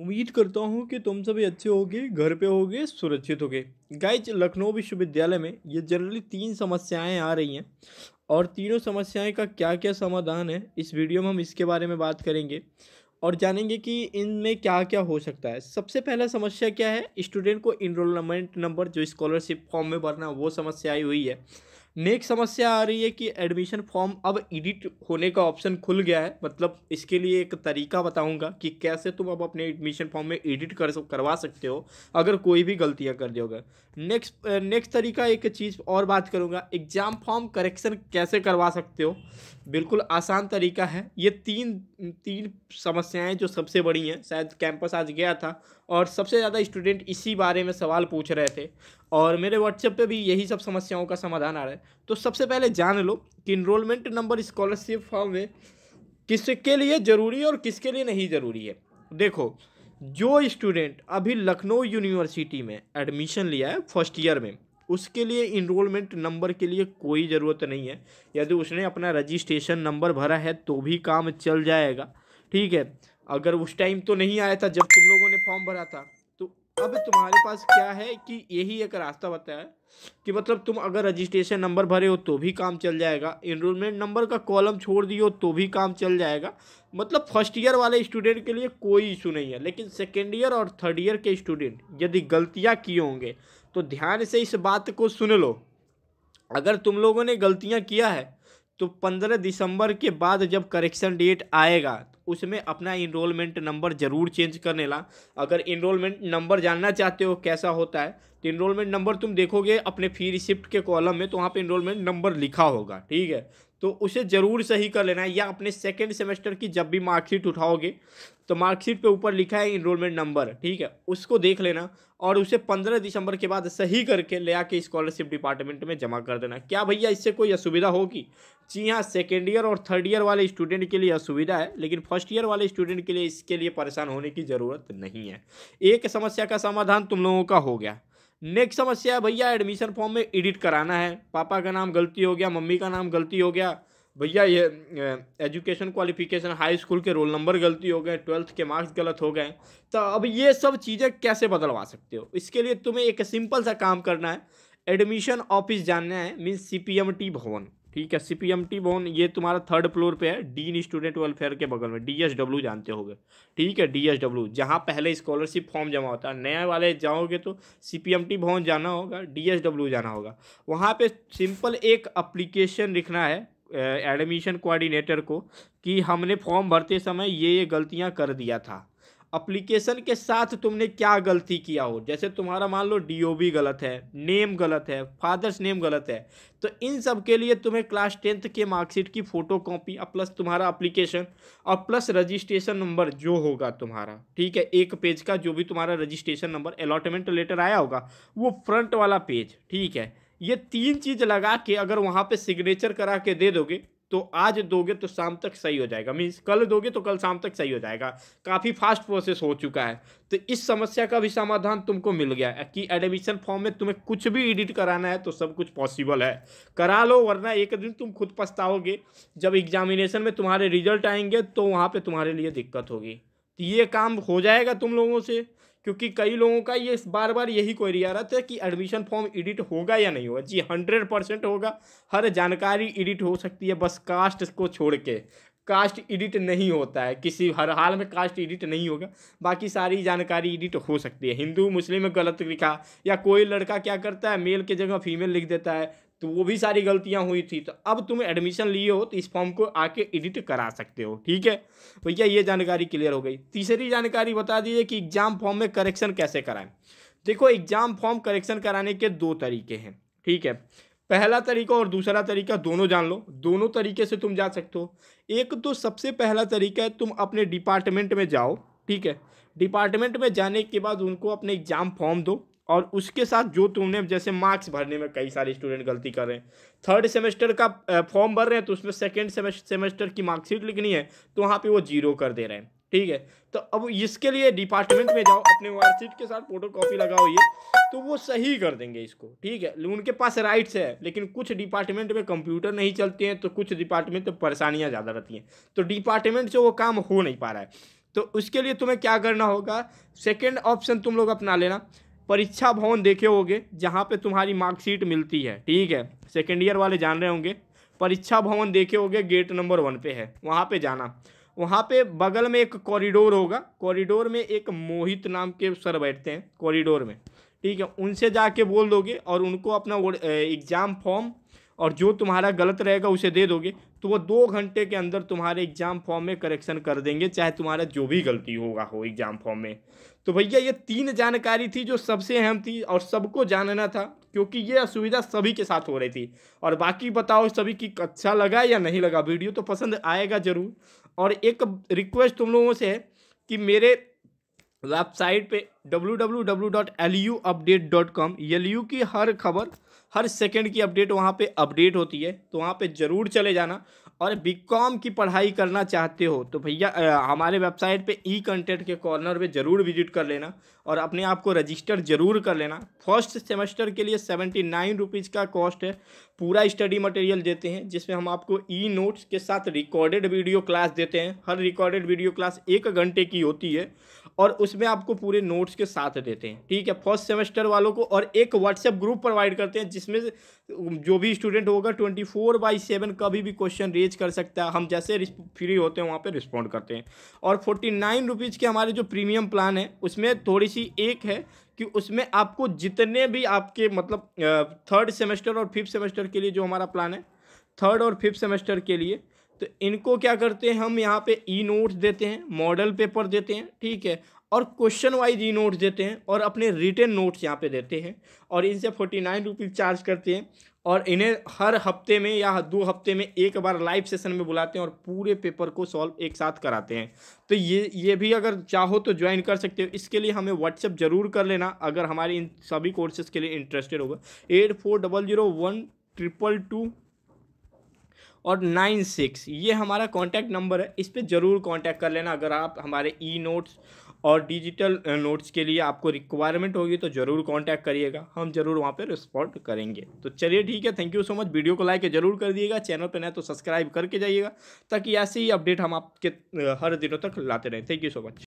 उम्मीद करता हूँ कि तुम सभी अच्छे होगे घर पे होगे सुरक्षित होगे गाइज लखनऊ विश्वविद्यालय में ये जनरली तीन समस्याएं आ रही हैं और तीनों समस्याएं का क्या क्या समाधान है इस वीडियो में हम इसके बारे में बात करेंगे और जानेंगे कि इनमें क्या क्या हो सकता है सबसे पहला समस्या क्या है स्टूडेंट को इनरोलमेंट नंबर जो स्कॉलरशिप फॉर्म में भरना वो समस्या आई हुई है नेक्स्ट समस्या आ रही है कि एडमिशन फॉर्म अब एडिट होने का ऑप्शन खुल गया है मतलब इसके लिए एक तरीका बताऊंगा कि कैसे तुम अब अपने एडमिशन फॉर्म में एडिट कर करवा सकते हो अगर कोई भी गलतियां कर दोगे नेक्स्ट नेक्स्ट तरीका एक चीज़ और बात करूँगा एग्ज़ाम फॉर्म करेक्शन कैसे करवा सकते हो बिल्कुल आसान तरीका है ये तीन तीन समस्याएँ जो सबसे बड़ी हैं शायद कैंपस आज गया था और सबसे ज़्यादा स्टूडेंट इसी बारे में सवाल पूछ रहे थे और मेरे व्हाट्सएप पे भी यही सब समस्याओं का समाधान आ रहा है तो सबसे पहले जान लो कि इनरोलमेंट नंबर स्कॉलरशिप फॉर्म में किसके लिए ज़रूरी है और किसके लिए नहीं ज़रूरी है देखो जो स्टूडेंट अभी लखनऊ यूनिवर्सिटी में एडमिशन लिया है फर्स्ट ईयर में उसके लिए इनरोलमेंट नंबर के लिए कोई ज़रूरत नहीं है यदि उसने अपना रजिस्ट्रेशन नंबर भरा है तो भी काम चल जाएगा ठीक है अगर उस टाइम तो नहीं आया था जब तुम लोगों ने फॉर्म भरा था अब तुम्हारे पास क्या है कि यही एक रास्ता बताया कि मतलब तुम अगर रजिस्ट्रेशन नंबर भरे हो तो भी काम चल जाएगा इनरोलमेंट नंबर का कॉलम छोड़ दियो तो भी काम चल जाएगा मतलब फर्स्ट ईयर वाले स्टूडेंट के लिए कोई इशू नहीं है लेकिन सेकेंड ईयर और थर्ड ईयर के स्टूडेंट यदि गलतियाँ किए होंगे तो ध्यान से इस बात को सुन लो अगर तुम लोगों ने गलतियाँ किया है तो पंद्रह दिसंबर के बाद जब करेक्शन डेट आएगा उसमें अपना इनरोलमेंट नंबर ज़रूर चेंज करने ला अगर इनरोलमेंट नंबर जानना चाहते हो कैसा होता है तो इनरोलमेंट नंबर तुम देखोगे अपने फी रिसिप्ट के कॉलम में तो वहाँ पे इनरोलमेंट नंबर लिखा होगा ठीक है तो उसे ज़रूर सही कर लेना है या अपने सेकेंड सेमेस्टर की जब भी मार्कशीट उठाओगे तो मार्कशीट पे ऊपर लिखा है इनरोलमेंट नंबर ठीक है उसको देख लेना और उसे पंद्रह दिसंबर के बाद सही करके ले आके स्कॉलरशिप डिपार्टमेंट में जमा कर देना क्या भैया इससे कोई असुविधा होगी जी हाँ सेकेंड ईयर और थर्ड ईयर वाले स्टूडेंट के लिए असुविधा है लेकिन फर्स्ट ईयर वाले स्टूडेंट के लिए इसके लिए परेशान होने की ज़रूरत नहीं है एक समस्या का समाधान तुम लोगों का हो गया नेक्स्ट समस्या है भैया एडमिशन फॉर्म में एडिट कराना है पापा का नाम गलती हो गया मम्मी का नाम गलती हो गया भैया ये एजुकेशन क्वालिफिकेशन हाई स्कूल के रोल नंबर गलती हो गए ट्वेल्थ के मार्क्स गलत हो गए तो अब ये सब चीज़ें कैसे बदलवा सकते हो इसके लिए तुम्हें एक सिंपल सा काम करना है एडमिशन ऑफिस जानना है मीन्स सी भवन ठीक है सी पी एम टी भवन ये तुम्हारा थर्ड फ्लोर पे है डीन स्टूडेंट वेलफेयर के बगल में डी एस डब्ल्यू जानते होगे ठीक है डी एस जहाँ पहले स्कॉलरशिप फॉर्म जमा होता है नए वाले जाओगे तो सी पी एम टी भवन जाना होगा डी एस डब्ल्यू जाना होगा वहाँ पे सिंपल एक अप्लीकेशन लिखना है एडमिशन कोआर्डिनेटर को कि हमने फॉर्म भरते समय ये ये गलतियाँ कर दिया था अप्लीकेशन के साथ तुमने क्या गलती किया हो जैसे तुम्हारा मान लो डीओबी गलत है नेम गलत है फादर्स नेम गलत है तो इन सब के लिए तुम्हें क्लास टेंथ के मार्कशीट की फ़ोटो कॉपी और प्लस तुम्हारा अप्लीकेशन और प्लस रजिस्ट्रेशन नंबर जो होगा तुम्हारा ठीक है एक पेज का जो भी तुम्हारा रजिस्ट्रेशन नंबर अलॉटमेंट लेटर आया होगा वो फ्रंट वाला पेज ठीक है ये तीन चीज़ लगा के अगर वहाँ पर सिग्नेचर करा के दे दोगे तो आज दोगे तो शाम तक सही हो जाएगा मीन्स कल दोगे तो कल शाम तक सही हो जाएगा काफ़ी फास्ट प्रोसेस हो चुका है तो इस समस्या का भी समाधान तुमको मिल गया है कि एडमिशन फॉर्म में तुम्हें कुछ भी एडिट कराना है तो सब कुछ पॉसिबल है करा लो वरना एक दिन तुम खुद पछताओगे जब एग्जामिनेशन में तुम्हारे रिजल्ट आएंगे तो वहाँ पर तुम्हारे लिए दिक्कत होगी तो ये काम हो जाएगा तुम लोगों से क्योंकि कई लोगों का ये बार बार यही क्वेरी आ रहा था कि एडमिशन फॉर्म एडिट होगा या नहीं होगा जी हंड्रेड परसेंट होगा हर जानकारी एडिट हो सकती है बस कास्ट को छोड़ के कास्ट एडिट नहीं होता है किसी हर हाल में कास्ट एडिट नहीं होगा बाकी सारी जानकारी एडिट हो सकती है हिंदू मुस्लिम में गलत लिखा या कोई लड़का क्या करता है मेल की जगह फीमेल लिख देता है तो वो भी सारी गलतियाँ हुई थी तो अब तुम एडमिशन लिए हो तो इस फॉर्म को आके एडिट करा सकते हो ठीक है भैया ये जानकारी क्लियर हो गई तीसरी जानकारी बता दीजिए कि एग्ज़ाम फॉर्म में करेक्शन कैसे कराएं देखो एग्ज़ाम फॉर्म करेक्शन कराने के दो तरीके हैं ठीक है पहला तरीका और दूसरा तरीका दोनों जान लो दोनों तरीके से तुम जा सकते हो एक तो सबसे पहला तरीका है तुम अपने डिपार्टमेंट में जाओ ठीक है डिपार्टमेंट में जाने के बाद उनको अपने एग्ज़ाम फॉर्म दो और उसके साथ जो तुमने जैसे मार्क्स भरने में कई सारे स्टूडेंट गलती कर रहे हैं थर्ड सेमेस्टर का फॉर्म भर रहे हैं तो उसमें सेकेंड सेमेस्टर की मार्क्सशीट लिखनी है तो वहाँ पर वो जीरो कर दे रहे हैं ठीक है तो अब इसके लिए डिपार्टमेंट में जाओ अपने मार्कशीट के साथ फोटो कॉपी लगाओ ये तो वो सही कर देंगे इसको ठीक है उनके पास राइट्स है लेकिन कुछ डिपार्टमेंट में कंप्यूटर नहीं चलते हैं तो कुछ डिपार्टमेंट में परेशानियाँ ज़्यादा रहती हैं तो डिपार्टमेंट से वो काम हो नहीं पा रहा है तो उसके लिए तुम्हें क्या करना होगा सेकेंड ऑप्शन तुम लोग अपना लेना परीक्षा भवन देखे होंगे जहाँ पे तुम्हारी मार्कशीट मिलती है ठीक है सेकेंड ईयर वाले जान रहे होंगे परीक्षा भवन देखे होगे गेट नंबर वन पे है वहाँ पे जाना वहाँ पे बगल में एक कॉरिडोर होगा कॉरिडोर में एक मोहित नाम के सर बैठते हैं कॉरिडोर में ठीक है उनसे जाके बोल दोगे और उनको अपना एग्ज़ाम फॉर्म और जो तुम्हारा गलत रहेगा उसे दे दोगे तो वो दो घंटे के अंदर तुम्हारे एग्ज़ाम फॉर्म में करेक्शन कर देंगे चाहे तुम्हारा जो भी गलती होगा हो एग्ज़ाम फॉर्म में तो भैया ये तीन जानकारी थी जो सबसे अहम थी और सबको जानना था क्योंकि ये असुविधा सभी के साथ हो रही थी और बाकी बताओ सभी की अच्छा लगा या नहीं लगा वीडियो तो पसंद आएगा ज़रूर और एक रिक्वेस्ट तुम लोगों से है कि मेरे वेबसाइट पे W W W dot L U update dot com यू की हर खबर हर सेकंड की अपडेट वहाँ पे अपडेट होती है तो वहाँ पे ज़रूर चले जाना और बीकॉम की पढ़ाई करना चाहते हो तो भैया हमारे वेबसाइट पे ई कंटेंट के कॉर्नर पे ज़रूर विजिट कर लेना और अपने आप को रजिस्टर ज़रूर कर लेना फर्स्ट सेमेस्टर के लिए सेवेंटी नाइन रुपीज़ का कॉस्ट है पूरा स्टडी मटेरियल देते हैं जिसमें हम आपको ई नोट्स के साथ रिकॉर्डेड वीडियो क्लास देते हैं हर रिकॉर्डेड वीडियो क्लास एक घंटे की होती है और उसमें आपको पूरे नोट्स के साथ देते हैं ठीक है फर्स्ट सेमेस्टर वालों को और एक व्हाट्सएप ग्रुप प्रोवाइड करते हैं जिसमें जो भी स्टूडेंट होगा ट्वेंटी फोर बाई सेवन कभी भी क्वेश्चन रेज कर सकता है हम जैसे फ्री होते हैं वहाँ पे रिस्पॉन्ड करते हैं और फोर्टी नाइन रुपीज़ के हमारे जो प्रीमियम प्लान है उसमें थोड़ी सी एक है कि उसमें आपको जितने भी आपके मतलब थर्ड सेमेस्टर और फिफ्थ सेमेस्टर के लिए जो हमारा प्लान है थर्ड और फिफ्थ सेमेस्टर के लिए तो इनको क्या करते हैं हम यहाँ पे ई नोट्स देते हैं मॉडल पेपर देते हैं ठीक है और क्वेश्चन वाइज ई नोट्स देते हैं और अपने रिटर्न नोट्स यहाँ पे देते हैं और इनसे फोर्टी नाइन रुपीज़ चार्ज करते हैं और इन्हें हर हफ्ते में या दो हफ्ते में एक बार लाइव सेशन में बुलाते हैं और पूरे पेपर को सॉल्व एक साथ कराते हैं तो ये ये भी अगर चाहो तो ज्वाइन कर सकते हो इसके लिए हमें व्हाट्सएप ज़रूर कर लेना अगर हमारे इन सभी कोर्सेज़ के लिए इंटरेस्टेड होगा eight four double zero one triple two और नाइन सिक्स ये हमारा कॉन्टैक्ट नंबर है इस पर ज़रूर कॉन्टैक्ट कर लेना अगर आप हमारे ई नोट्स और डिजिटल नोट्स के लिए आपको रिक्वायरमेंट होगी तो ज़रूर कांटेक्ट करिएगा हम ज़रूर वहाँ पर रिस्पॉन्ड करेंगे तो चलिए ठीक है thank you so much video को लाइक जरूर कर दिएगा चैनल पर नया तो सब्सक्राइब करके जाइएगा ताकि ऐसे ही अपडेट हम आपके हर दिनों तक लाते रहें थैंक यू सो मच